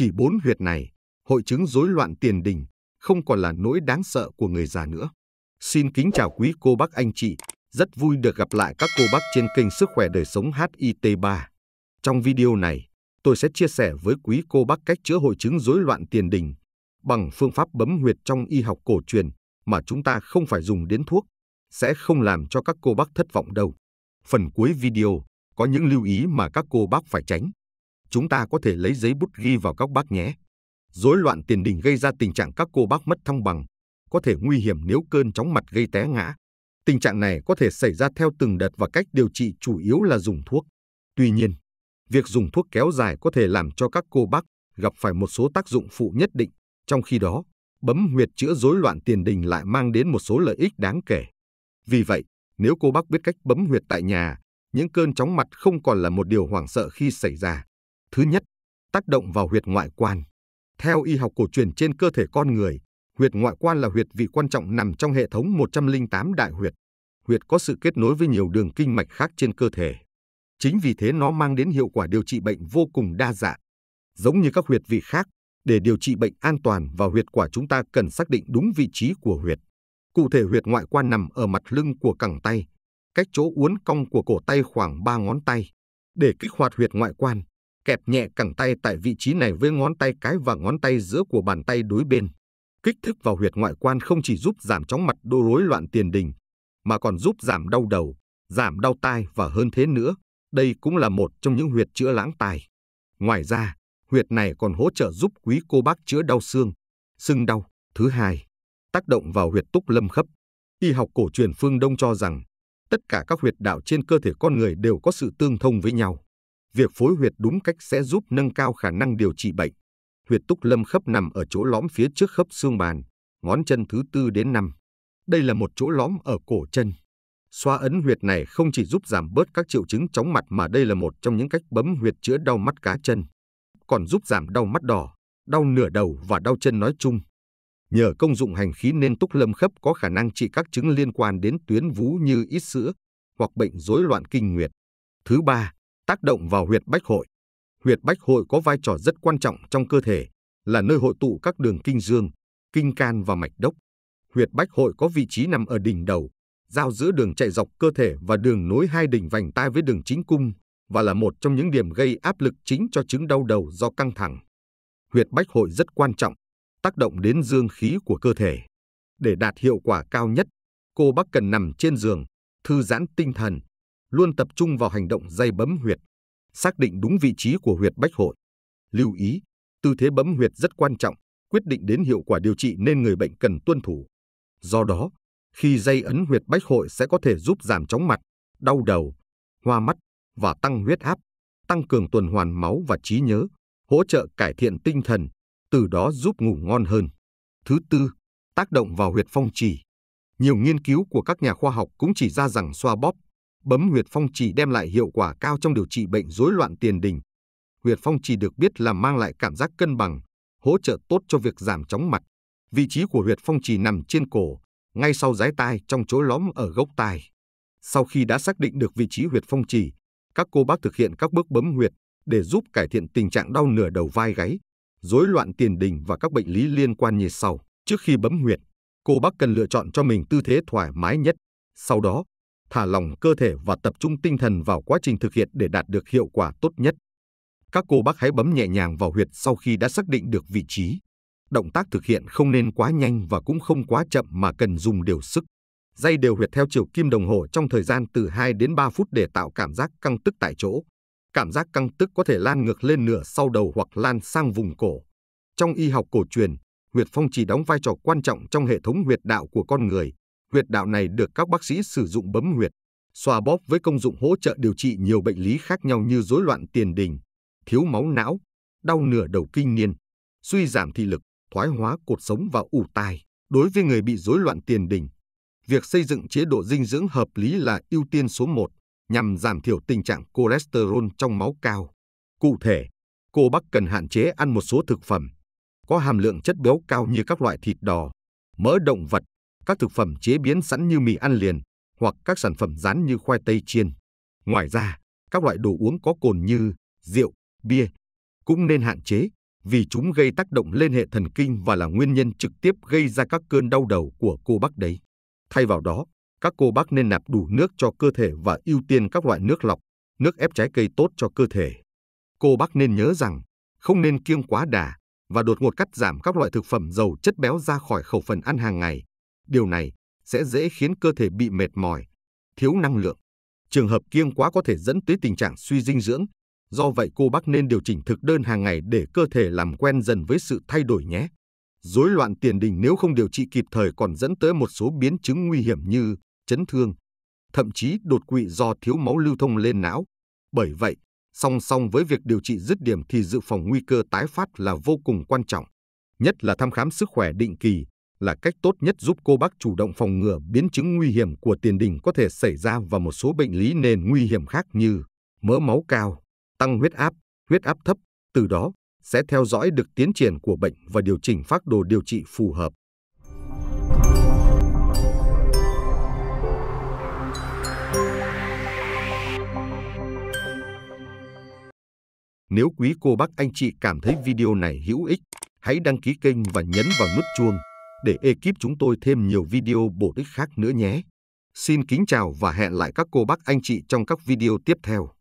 Chỉ bốn huyệt này, hội chứng rối loạn tiền đình không còn là nỗi đáng sợ của người già nữa. Xin kính chào quý cô bác anh chị, rất vui được gặp lại các cô bác trên kênh Sức khỏe đời sống HIT3. Trong video này, tôi sẽ chia sẻ với quý cô bác cách chữa hội chứng rối loạn tiền đình bằng phương pháp bấm huyệt trong y học cổ truyền mà chúng ta không phải dùng đến thuốc, sẽ không làm cho các cô bác thất vọng đâu. Phần cuối video có những lưu ý mà các cô bác phải tránh chúng ta có thể lấy giấy bút ghi vào các bác nhé. Rối loạn tiền đình gây ra tình trạng các cô bác mất thăng bằng, có thể nguy hiểm nếu cơn chóng mặt gây té ngã. Tình trạng này có thể xảy ra theo từng đợt và cách điều trị chủ yếu là dùng thuốc. Tuy nhiên, việc dùng thuốc kéo dài có thể làm cho các cô bác gặp phải một số tác dụng phụ nhất định, trong khi đó, bấm huyệt chữa rối loạn tiền đình lại mang đến một số lợi ích đáng kể. Vì vậy, nếu cô bác biết cách bấm huyệt tại nhà, những cơn chóng mặt không còn là một điều hoảng sợ khi xảy ra. Thứ nhất, tác động vào huyệt ngoại quan. Theo y học cổ truyền trên cơ thể con người, huyệt ngoại quan là huyệt vị quan trọng nằm trong hệ thống 108 đại huyệt. Huyệt có sự kết nối với nhiều đường kinh mạch khác trên cơ thể. Chính vì thế nó mang đến hiệu quả điều trị bệnh vô cùng đa dạng. Giống như các huyệt vị khác, để điều trị bệnh an toàn và huyệt quả chúng ta cần xác định đúng vị trí của huyệt. Cụ thể huyệt ngoại quan nằm ở mặt lưng của cẳng tay, cách chỗ uốn cong của cổ tay khoảng 3 ngón tay. Để kích hoạt huyệt ngoại quan, kẹp nhẹ cẳng tay tại vị trí này với ngón tay cái và ngón tay giữa của bàn tay đối bên. Kích thích vào huyệt ngoại quan không chỉ giúp giảm chóng mặt đô rối loạn tiền đình, mà còn giúp giảm đau đầu, giảm đau tai và hơn thế nữa, đây cũng là một trong những huyệt chữa lãng tài. Ngoài ra, huyệt này còn hỗ trợ giúp quý cô bác chữa đau xương, sưng đau. Thứ hai, tác động vào huyệt túc lâm khớp. Y học cổ truyền phương Đông cho rằng tất cả các huyệt đạo trên cơ thể con người đều có sự tương thông với nhau. Việc phối huyệt đúng cách sẽ giúp nâng cao khả năng điều trị bệnh. Huyệt túc lâm khớp nằm ở chỗ lõm phía trước khớp xương bàn, ngón chân thứ tư đến năm. Đây là một chỗ lõm ở cổ chân. Xoa ấn huyệt này không chỉ giúp giảm bớt các triệu chứng chóng mặt mà đây là một trong những cách bấm huyệt chữa đau mắt cá chân, còn giúp giảm đau mắt đỏ, đau nửa đầu và đau chân nói chung. Nhờ công dụng hành khí nên túc lâm khớp có khả năng trị các chứng liên quan đến tuyến vú như ít sữa hoặc bệnh rối loạn kinh nguyệt. Thứ ba, tác động vào huyệt bách hội. Huyệt bách hội có vai trò rất quan trọng trong cơ thể, là nơi hội tụ các đường kinh dương, kinh can và mạch đốc. Huyệt bách hội có vị trí nằm ở đỉnh đầu, giao giữa đường chạy dọc cơ thể và đường nối hai đỉnh vành tai với đường chính cung và là một trong những điểm gây áp lực chính cho chứng đau đầu do căng thẳng. Huyệt bách hội rất quan trọng, tác động đến dương khí của cơ thể. Để đạt hiệu quả cao nhất, cô bác cần nằm trên giường, thư giãn tinh thần, luôn tập trung vào hành động dây bấm huyệt, xác định đúng vị trí của huyệt bách hội. Lưu ý, tư thế bấm huyệt rất quan trọng, quyết định đến hiệu quả điều trị nên người bệnh cần tuân thủ. Do đó, khi dây ấn huyệt bách hội sẽ có thể giúp giảm chóng mặt, đau đầu, hoa mắt và tăng huyết áp, tăng cường tuần hoàn máu và trí nhớ, hỗ trợ cải thiện tinh thần, từ đó giúp ngủ ngon hơn. Thứ tư, tác động vào huyệt phong trì. Nhiều nghiên cứu của các nhà khoa học cũng chỉ ra rằng xoa bóp Bấm huyệt phong trì đem lại hiệu quả cao trong điều trị bệnh rối loạn tiền đình. Huyệt phong trì được biết là mang lại cảm giác cân bằng, hỗ trợ tốt cho việc giảm chóng mặt. Vị trí của huyệt phong trì nằm trên cổ, ngay sau dái tai trong chỗ lõm ở gốc tai. Sau khi đã xác định được vị trí huyệt phong trì, các cô bác thực hiện các bước bấm huyệt để giúp cải thiện tình trạng đau nửa đầu vai gáy, rối loạn tiền đình và các bệnh lý liên quan như sau. Trước khi bấm huyệt, cô bác cần lựa chọn cho mình tư thế thoải mái nhất. Sau đó, thả lỏng cơ thể và tập trung tinh thần vào quá trình thực hiện để đạt được hiệu quả tốt nhất. Các cô bác hãy bấm nhẹ nhàng vào huyệt sau khi đã xác định được vị trí. Động tác thực hiện không nên quá nhanh và cũng không quá chậm mà cần dùng đều sức. Dây đều huyệt theo chiều kim đồng hồ trong thời gian từ 2 đến 3 phút để tạo cảm giác căng tức tại chỗ. Cảm giác căng tức có thể lan ngược lên nửa sau đầu hoặc lan sang vùng cổ. Trong y học cổ truyền, huyệt phong chỉ đóng vai trò quan trọng trong hệ thống huyệt đạo của con người Huyệt đạo này được các bác sĩ sử dụng bấm huyệt, xoa bóp với công dụng hỗ trợ điều trị nhiều bệnh lý khác nhau như rối loạn tiền đình, thiếu máu não, đau nửa đầu kinh niên, suy giảm thị lực, thoái hóa cột sống và ủ tai. Đối với người bị rối loạn tiền đình, việc xây dựng chế độ dinh dưỡng hợp lý là ưu tiên số 1 nhằm giảm thiểu tình trạng cholesterol trong máu cao. Cụ thể, cô bác cần hạn chế ăn một số thực phẩm có hàm lượng chất béo cao như các loại thịt đỏ, mỡ động vật, các thực phẩm chế biến sẵn như mì ăn liền hoặc các sản phẩm rán như khoai tây chiên. Ngoài ra, các loại đồ uống có cồn như rượu, bia cũng nên hạn chế vì chúng gây tác động lên hệ thần kinh và là nguyên nhân trực tiếp gây ra các cơn đau đầu của cô bác đấy. Thay vào đó, các cô bác nên nạp đủ nước cho cơ thể và ưu tiên các loại nước lọc, nước ép trái cây tốt cho cơ thể. Cô bác nên nhớ rằng, không nên kiêng quá đà và đột ngột cắt giảm các loại thực phẩm giàu chất béo ra khỏi khẩu phần ăn hàng ngày Điều này sẽ dễ khiến cơ thể bị mệt mỏi, thiếu năng lượng. Trường hợp kiêng quá có thể dẫn tới tình trạng suy dinh dưỡng. Do vậy cô bác nên điều chỉnh thực đơn hàng ngày để cơ thể làm quen dần với sự thay đổi nhé. Rối loạn tiền đình nếu không điều trị kịp thời còn dẫn tới một số biến chứng nguy hiểm như chấn thương, thậm chí đột quỵ do thiếu máu lưu thông lên não. Bởi vậy, song song với việc điều trị dứt điểm thì dự phòng nguy cơ tái phát là vô cùng quan trọng, nhất là thăm khám sức khỏe định kỳ là cách tốt nhất giúp cô bác chủ động phòng ngừa biến chứng nguy hiểm của tiền đình có thể xảy ra và một số bệnh lý nền nguy hiểm khác như mỡ máu cao, tăng huyết áp, huyết áp thấp, từ đó sẽ theo dõi được tiến triển của bệnh và điều chỉnh phác đồ điều trị phù hợp. Nếu quý cô bác anh chị cảm thấy video này hữu ích, hãy đăng ký kênh và nhấn vào nút chuông để ekip chúng tôi thêm nhiều video bổ ích khác nữa nhé. Xin kính chào và hẹn lại các cô bác anh chị trong các video tiếp theo.